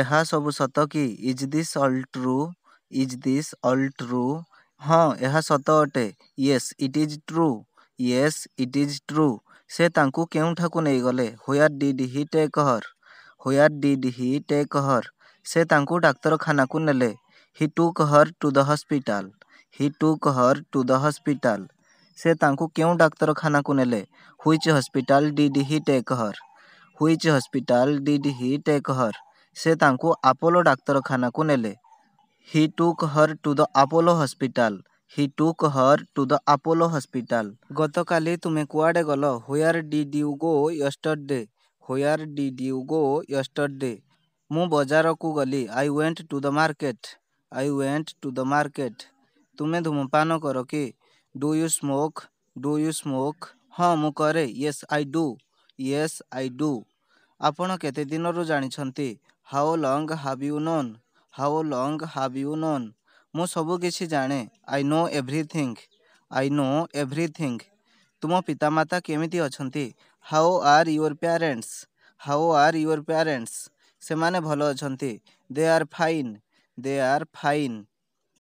ଏହା ସବୁ ସତ କି? Is this all true? Is this all true? ହଁ, ଏହା ସତ ଅଟେ। Yes, it is true. Yes, it is true. ସେ ତାଙ୍କୁ କେଉଁଠାକୁ ନେଇଗଲେ? Where did he take her? Where did he take her? ସେ ତାଙ୍କୁ ଡାକ୍ତରଖାନାକୁ ନେଲେ। He took her to the hospital. He took her to the hospital. ସେ ତାଙ୍କୁ କେଉଁ ଡାକ୍ତରଖାନାକୁ ନେଲେ? Which hospital did he take her? Which hospital did he take her? ସେ ତାଙ୍କୁ ଆପୋଲୋ ଡାକ୍ତରଖାନାକୁ ନେଲେ। He took her to the Apollo hospital. He took her to the Apollo hospital. ଗତକାଲି ତୁମେ କୁଆଡ଼େ ଗଲ? Where did you go yesterday? Where did you go yesterday? ମୁଁ ବଜାରକୁ ଗଲି। I went to the market. I went to the market. ତୁମେ ଧୂମପାନ କର କି? Do you smoke? Do you smoke? ହଁ, ମୁଁ କରେ। Yes, I do. Yes, I do. ଆପଣ କେତେ ଦିନରୁ ଜାଣିଛନ୍ତି? How long have you known how long have you known ମୁଁ ସବୁ କିଛି ଜାଣେ I know everything I know everything ତୁମ ପିତାମାତା କେମିତି ଅଛନ୍ତି how are your parents how are your parents ସେମାନେ ଭଲ ଅଛନ୍ତି ଦେ ଆର୍ ଫାଇନ୍ ଦେ ଆର୍ ଫାଇନ୍